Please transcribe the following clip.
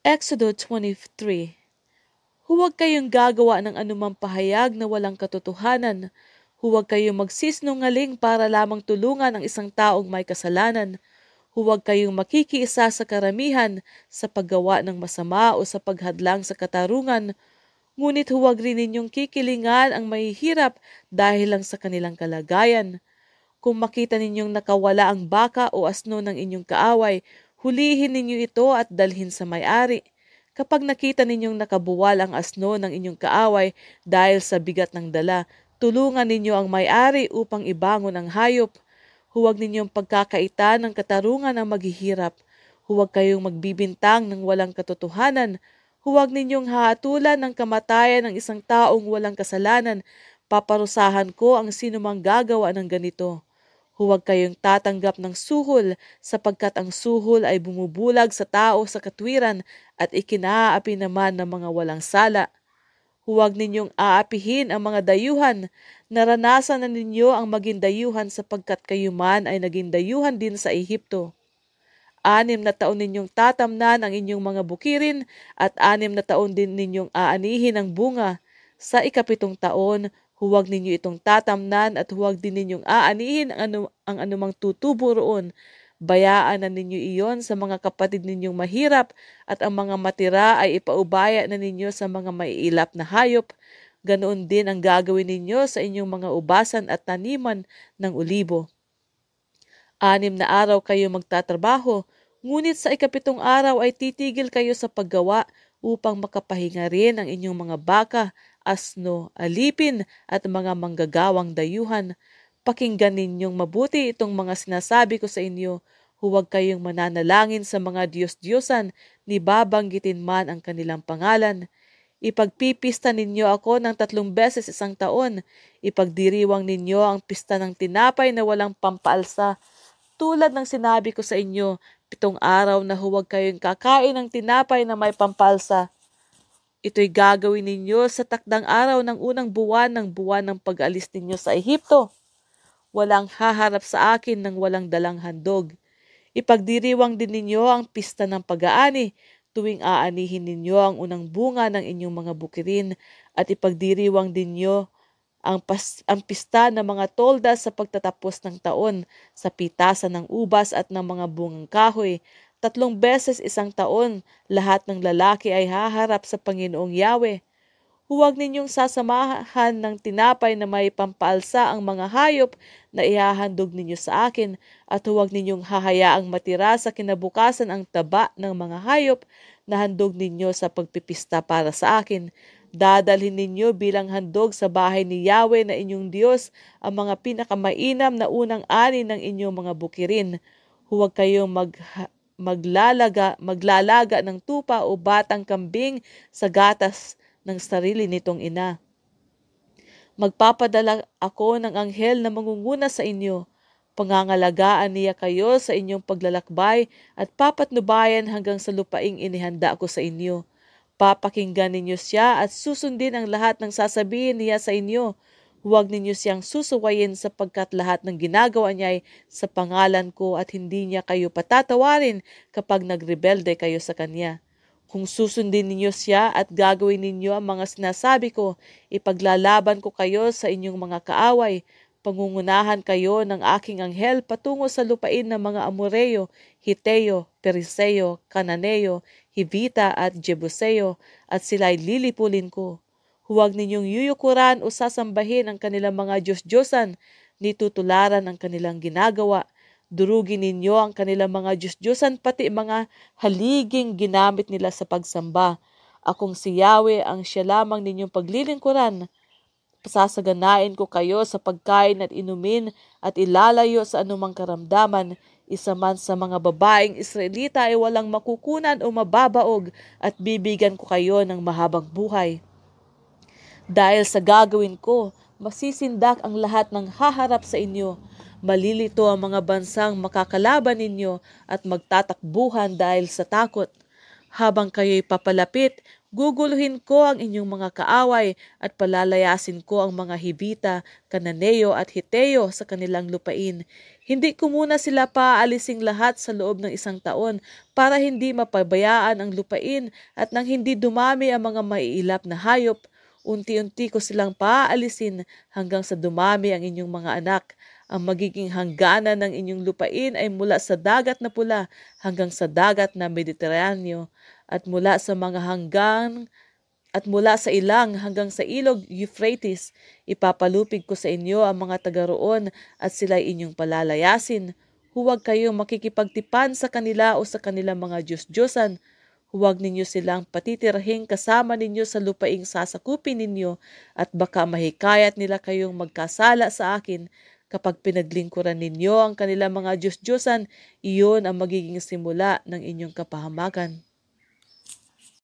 Exodo 23 Huwag kayong gagawa ng anumang pahayag na walang katotohanan. Huwag kayong magsisnungaling para lamang tulungan ang isang taong may kasalanan. Huwag kayong makikiisa sa karamihan sa paggawa ng masama o sa paghadlang sa katarungan. Ngunit huwag rin ninyong kikilingan ang mahihirap dahil lang sa kanilang kalagayan. Kung makita ninyong nakawala ang baka o asno ng inyong kaaway, Hulihin ninyo ito at dalhin sa may-ari. Kapag nakita ninyong nakabuwal ang asno ng inyong kaaway dahil sa bigat ng dala, tulungan ninyo ang may-ari upang ibangon ang hayop. Huwag ninyong pagkakaita ng katarungan ang maghihirap. Huwag kayong magbibintang ng walang katotohanan. Huwag ninyong hahatulan ng kamatayan ng isang taong walang kasalanan. Paparusahan ko ang sinumang gagawa ng ganito.' Huwag kayong tatanggap ng suhol sapagkat ang suhol ay bumubulag sa tao sa katwiran at ikinaapi naman ng mga walang sala. Huwag ninyong aapihin ang mga dayuhan. Naranasan na ninyo ang maging dayuhan sapagkat kayo man ay naging dayuhan din sa Ehipto. Anim na taon ninyong tatamnan ang inyong mga bukirin at anim na taon din ninyong aanihin ang bunga. Sa ikapitong taon, Huwag ninyo itong tatamnan at huwag din ninyong aanihin ang, anum- ang anumang tutubo roon. Bayaan na ninyo iyon sa mga kapatid ninyong mahirap at ang mga matira ay ipaubaya na ninyo sa mga maiilap na hayop. Ganoon din ang gagawin ninyo sa inyong mga ubasan at taniman ng ulibo. Anim na araw kayo magtatrabaho, ngunit sa ikapitong araw ay titigil kayo sa paggawa upang makapahinga rin ang inyong mga baka, asno, alipin at mga manggagawang dayuhan. Pakinggan ninyong mabuti itong mga sinasabi ko sa inyo. Huwag kayong mananalangin sa mga Diyos-Diyosan, ni babanggitin man ang kanilang pangalan. Ipagpipista ninyo ako ng tatlong beses isang taon. Ipagdiriwang ninyo ang pista ng tinapay na walang pampaalsa. Tulad ng sinabi ko sa inyo, Pitong araw na huwag kayong kakain ng tinapay na may pampalsa. Ito'y gagawin ninyo sa takdang araw ng unang buwan ng buwan ng pag-alis ninyo sa Ehipto. Walang haharap sa akin ng walang dalang handog. Ipagdiriwang din ninyo ang pista ng pag-aani tuwing aanihin ninyo ang unang bunga ng inyong mga bukirin at ipagdiriwang din ninyo ang, pas, ang pista ng mga tolda sa pagtatapos ng taon, sa pitasan ng ubas at ng mga bungang kahoy. Tatlong beses isang taon, lahat ng lalaki ay haharap sa Panginoong Yahweh. Huwag ninyong sasamahan ng tinapay na may pampaalsa ang mga hayop na ihahandog ninyo sa akin at huwag ninyong hahayaang matira sa kinabukasan ang taba ng mga hayop na handog ninyo sa pagpipista para sa akin Dadalhin ninyo bilang handog sa bahay ni Yahweh na inyong Diyos ang mga pinakamainam na unang ani ng inyong mga bukirin. Huwag kayong mag maglalaga, maglalaga ng tupa o batang kambing sa gatas ng sarili nitong ina. Magpapadala ako ng anghel na mangunguna sa inyo. Pangangalagaan niya kayo sa inyong paglalakbay at papatnubayan hanggang sa lupaing inihanda ko sa inyo. Papakinggan ninyo siya at susundin ang lahat ng sasabihin niya sa inyo. Huwag ninyo siyang susuwayin sapagkat lahat ng ginagawa niya ay sa pangalan ko at hindi niya kayo patatawarin kapag nagrebelde kayo sa kanya. Kung susundin ninyo siya at gagawin ninyo ang mga sinasabi ko, ipaglalaban ko kayo sa inyong mga kaaway. Pangungunahan kayo ng aking anghel patungo sa lupain ng mga Amoreo, Hiteo, Periseo, Kananeo, Hivita at Jebuseo, at sila'y lilipulin ko. Huwag ninyong yuyukuran o sasambahin ang kanilang mga Diyos-Diyosan, nitutularan ang kanilang ginagawa. Durugin ninyo ang kanilang mga Diyos-Diyosan pati mga haliging ginamit nila sa pagsamba. Akong si Yahweh ang siya lamang ninyong paglilingkuran. Pasasaganain ko kayo sa pagkain at inumin at ilalayo sa anumang karamdaman isa man sa mga babaeng Israelita ay walang makukunan o mababaog at bibigyan ko kayo ng mahabang buhay. Dahil sa gagawin ko, masisindak ang lahat ng haharap sa inyo. Malilito ang mga bansang makakalaban ninyo at magtatakbuhan dahil sa takot. Habang kayo'y papalapit, Guguluhin ko ang inyong mga kaaway at palalayasin ko ang mga Hibita, Kananeo at Hiteo sa kanilang lupain. Hindi ko muna sila paalising lahat sa loob ng isang taon para hindi mapabayaan ang lupain at nang hindi dumami ang mga maiilap na hayop. Unti-unti ko silang paaalisin hanggang sa dumami ang inyong mga anak. Ang magiging hangganan ng inyong lupain ay mula sa dagat na pula hanggang sa dagat na Mediteraneo at mula sa mga hanggang at mula sa ilang hanggang sa ilog Euphrates, ipapalupig ko sa inyo ang mga taga roon at sila inyong palalayasin. Huwag kayong makikipagtipan sa kanila o sa kanilang mga Diyos-Diyosan. Huwag ninyo silang patitirhing kasama ninyo sa lupaing sasakupin ninyo at baka mahikayat nila kayong magkasala sa akin. Kapag pinaglingkuran ninyo ang kanilang mga Diyos-Diyosan, iyon ang magiging simula ng inyong kapahamakan.